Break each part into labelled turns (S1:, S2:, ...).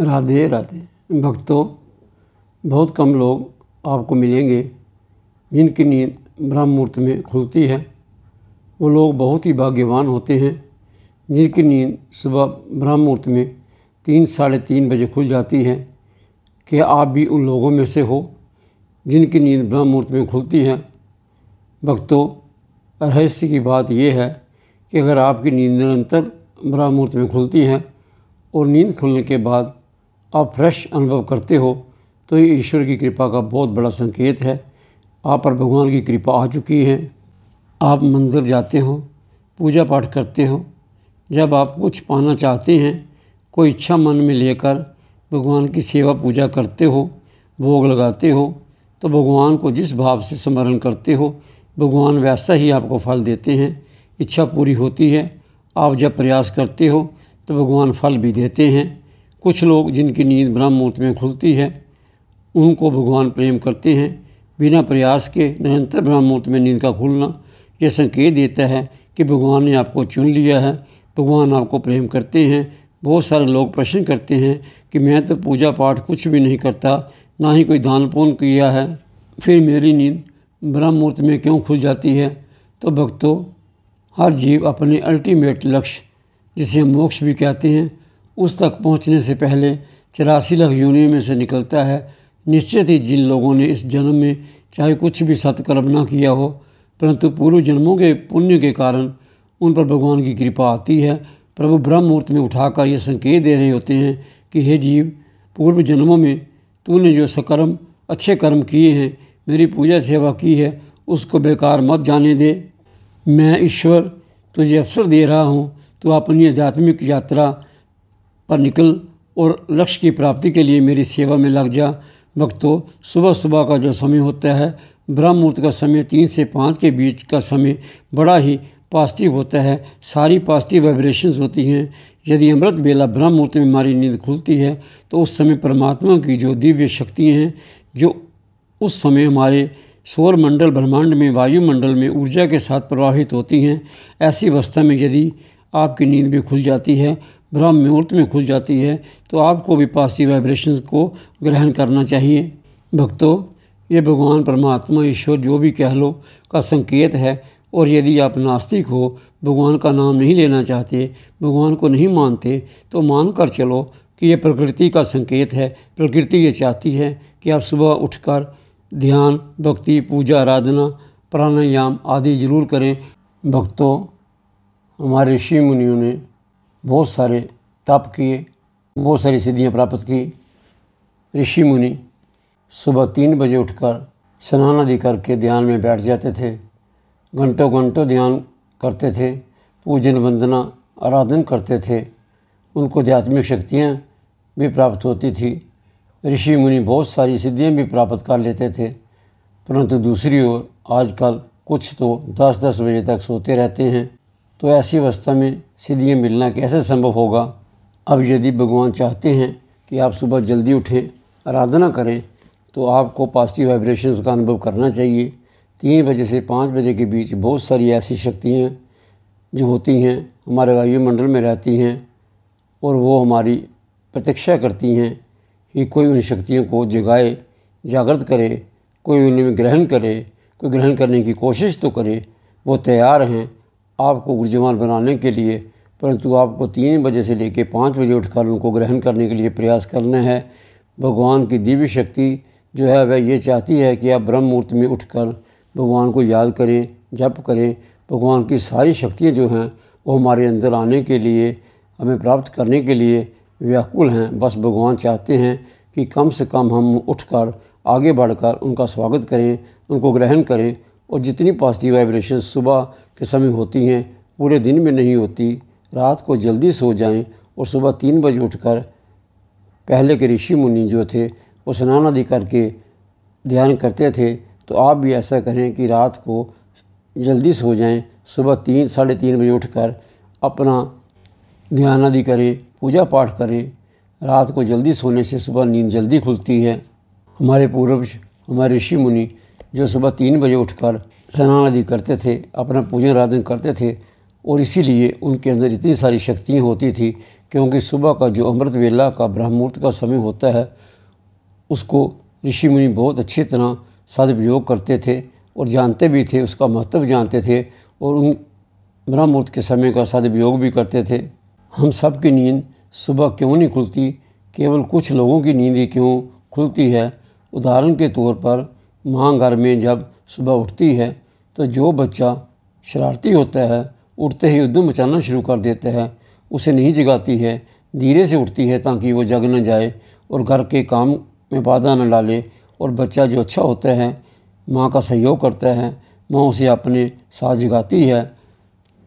S1: राधे राधे भक्तों बहुत कम लोग आपको मिलेंगे जिनकी नींद ब्रह्म मुहूर्त में खुलती है वो लोग बहुत ही भाग्यवान होते हैं जिनकी नींद सुबह ब्रह्म मुहूर्त में तीन साढ़े तीन बजे खुल जाती है कि आप भी उन लोगों में से हो जिनकी नींद ब्रह्म मुहूर्त में खुलती है भक्तों रहस्य की बात यह है कि अगर आपकी नींद निरंतर ब्रह्म मुहूर्त में खुलती है और नींद खुलने के बाद आप फ्रेश अनुभव करते हो तो ये ईश्वर की कृपा का बहुत बड़ा संकेत है आप पर भगवान की कृपा आ चुकी है आप मंदिर जाते हो पूजा पाठ करते हो जब आप कुछ पाना चाहते हैं कोई इच्छा मन में लेकर भगवान की सेवा पूजा करते हो भोग लगाते हो तो भगवान को जिस भाव से स्मरण करते हो भगवान वैसा ही आपको फल देते हैं इच्छा पूरी होती है आप जब प्रयास करते हो तो भगवान फल भी देते हैं कुछ लोग जिनकी नींद ब्रह्म मुहूर्त में खुलती है उनको भगवान प्रेम करते हैं बिना प्रयास के निरंतर ब्रह्म मुहूर्त में नींद का खुलना यह संकेत देता है कि भगवान ने आपको चुन लिया है भगवान आपको प्रेम करते हैं बहुत सारे लोग प्रश्न करते हैं कि मैं तो पूजा पाठ कुछ भी नहीं करता ना ही कोई दान पुण्य किया है फिर मेरी नींद ब्रह्म मुहूर्त में क्यों खुल जाती है तो भक्तों हर जीव अपने अल्टीमेट लक्ष्य जिसे हम मोक्ष भी कहते हैं उस तक पहुंचने से पहले चौरासी लाख योनियों में से निकलता है निश्चित ही जिन लोगों ने इस जन्म में चाहे कुछ भी सत्कर्म ना किया हो परंतु पूर्व जन्मों के पुण्य के कारण उन पर भगवान की कृपा आती है प्रभु ब्रह्म मुहूर्त में उठाकर ये संकेत दे रहे होते हैं कि हे जीव पूर्व जन्मों में तूने जो सकर्म अच्छे कर्म किए हैं मेरी पूजा सेवा की है उसको बेकार मत जाने दे मैं ईश्वर तुझे अवसर दे रहा हूँ तो अपनी आध्यात्मिक यात्रा पर निकल और लक्ष्य की प्राप्ति के लिए मेरी सेवा में लग जा भक्तों सुबह सुबह का जो समय होता है ब्रह्म मुहूर्त का समय तीन से पाँच के बीच का समय बड़ा ही पॉजिटिव होता है सारी पॉजिटिव वाइब्रेशंस होती हैं यदि अमृत बेला ब्रह्म मुहूर्त में हमारी नींद खुलती है तो उस समय परमात्मा की जो दिव्य शक्तियाँ हैं जो उस समय हमारे सौर मंडल ब्रह्मांड में वायुमंडल में ऊर्जा के साथ प्रवाहित होती हैं ऐसी अवस्था में यदि आपकी नींद भी खुल जाती है ब्रह्म मुहूर्त में खुल जाती है तो आपको भी पॉजिटिव वाइब्रेशंस को ग्रहण करना चाहिए भक्तों ये भगवान परमात्मा ईश्वर जो भी कह लो का संकेत है और यदि आप नास्तिक हो भगवान का नाम नहीं लेना चाहते भगवान को नहीं मानते तो मान कर चलो कि ये प्रकृति का संकेत है प्रकृति ये चाहती है कि आप सुबह उठकर ध्यान भक्ति पूजा आराधना प्राणायाम आदि जरूर करें भक्तों हमारे ऋषि मुनियों ने बहुत सारे तप किए बहुत सारी सिद्धियां प्राप्त की ऋषि मुनि सुबह तीन बजे उठकर स्नान आदि करके ध्यान में बैठ जाते थे घंटों घंटों ध्यान करते थे पूजन वंदना आराधन करते थे उनको आध्यात्मिक शक्तियाँ भी प्राप्त होती थी ऋषि मुनि बहुत सारी सिद्धियाँ भी प्राप्त कर लेते थे परंतु दूसरी ओर आजकल कुछ तो 10-10 बजे तक सोते रहते हैं तो ऐसी अवस्था में सीढ़ियाँ मिलना कैसे संभव होगा अब यदि भगवान चाहते हैं कि आप सुबह जल्दी उठें आराधना करें तो आपको पॉजिटिव वाइब्रेशंस का अनुभव करना चाहिए तीन बजे से पाँच बजे के बीच बहुत सारी ऐसी शक्तियाँ जो होती हैं हमारे वायुमंडल में रहती हैं और वो हमारी प्रतीक्षा करती हैं कि कोई उन शक्तियों को जगाए जागृत करे कोई उन्हें ग्रहण करे कोई ग्रहण करने की कोशिश तो करे वो तैयार हैं आपको ऊर्जावान बनाने के लिए परंतु आपको तीन बजे से लेकर पाँच बजे उठकर उनको ग्रहण करने के लिए प्रयास करना है भगवान की दिव्य शक्ति जो है वह ये चाहती है कि आप ब्रह्म मुहूर्त में उठकर भगवान को याद करें जप करें भगवान की सारी शक्तियाँ जो हैं वो हमारे अंदर आने के लिए हमें प्राप्त करने के लिए व्याकुल हैं बस भगवान चाहते हैं कि कम से कम हम उठकर आगे बढ़कर उनका स्वागत करें उनको ग्रहण करें और जितनी पॉजिटिव वाइब्रेशन सुबह के समय होती हैं पूरे दिन में नहीं होती रात को जल्दी सो जाएं और सुबह तीन बजे उठकर पहले के ऋषि मुनि जो थे वो स्नान आदि करके ध्यान करते थे तो आप भी ऐसा करें कि रात को जल्दी सो जाएं सुबह तीन साढ़े तीन बजे उठकर अपना ध्यान आदि करें पूजा पाठ करें रात को जल्दी सोने से सुबह नींद जल्दी खुलती है हमारे पूर्वज हमारे ऋषि मुनि जो सुबह तीन बजे उठकर स्नान आदि करते थे अपना पूजन आराधन करते थे और इसीलिए उनके अंदर इतनी सारी शक्तियाँ होती थी क्योंकि सुबह का जो अमृत वेला का ब्रह्मूर्त का समय होता है उसको ऋषि मुनि बहुत अच्छी तरह सदुपयोग करते थे और जानते भी थे उसका महत्व जानते थे और उन ब्रह्मूर्त के समय का सदुपयोग भी करते थे हम सब की नींद सुबह क्यों नहीं खुलती केवल कुछ लोगों की नींद ही क्यों खुलती है उदाहरण के तौर पर माँ घर में जब सुबह उठती है तो जो बच्चा शरारती होता है उठते ही उद्यम मचाना शुरू कर देता है उसे नहीं जगाती है धीरे से उठती है ताकि वो जग न जाए और घर के काम में बाधा न डाले और बच्चा जो अच्छा होता है माँ का सहयोग करता है माँ उसे अपने साथ जगाती है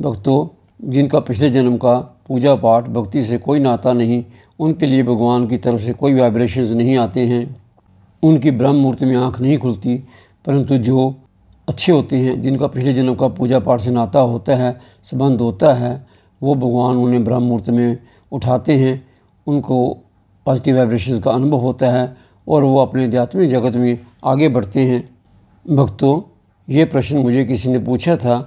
S1: भक्तों जिनका पिछले जन्म का पूजा पाठ भक्ति से कोई नाता नहीं उनके लिए भगवान की तरफ से कोई वाइब्रेशंस नहीं आते हैं उनकी ब्रह्म मूर्ति में आँख नहीं खुलती परंतु जो अच्छे होते हैं जिनका पिछले जन्म का पूजा पाठ से नाता होता है संबंध होता है वो भगवान उन्हें ब्रह्म मुहूर्त में उठाते हैं उनको पॉजिटिव वाइब्रेशन का अनुभव होता है और वो अपने आध्यात्मिक जगत में आगे बढ़ते हैं भक्तों ये प्रश्न मुझे किसी ने पूछा था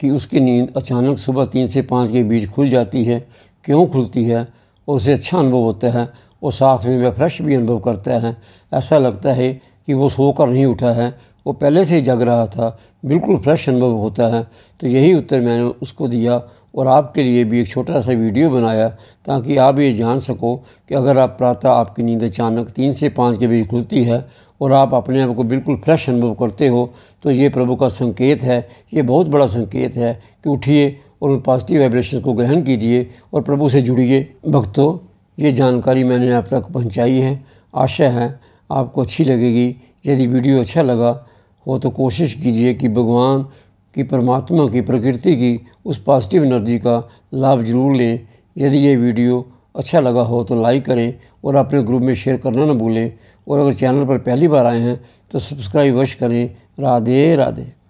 S1: कि उसकी नींद अचानक सुबह तीन से पाँच के बीच खुल जाती है क्यों खुलती है और उसे अच्छा अनुभव होता है और साथ में मैं फ्रेश भी अनुभव करता है ऐसा लगता है कि वो सोकर नहीं उठा है वो पहले से ही जग रहा था बिल्कुल फ्रेश अनुभव होता है तो यही उत्तर मैंने उसको दिया और आपके लिए भी एक छोटा सा वीडियो बनाया ताकि आप ये जान सको कि अगर आप प्रातः आपकी नींद अचानक तीन से पाँच के बीच खुलती है और आप अपने आप को बिल्कुल फ्रेश अनुभव करते हो तो ये प्रभु का संकेत है ये बहुत बड़ा संकेत है कि उठिए और उन पॉजिटिव वाइब्रेशन को ग्रहण कीजिए और प्रभु से जुड़िए भक्तों ये जानकारी मैंने आप तक पहुंचाई है आशा है आपको अच्छी लगेगी यदि वीडियो अच्छा लगा हो तो कोशिश कीजिए कि भगवान की परमात्मा की प्रकृति की उस पॉजिटिव एनर्जी का लाभ जरूर लें यदि ये वीडियो अच्छा लगा हो तो लाइक करें और अपने ग्रुप में शेयर करना ना भूलें और अगर चैनल पर पहली बार आए हैं तो सब्सक्राइब अवश्य करें राधे राधे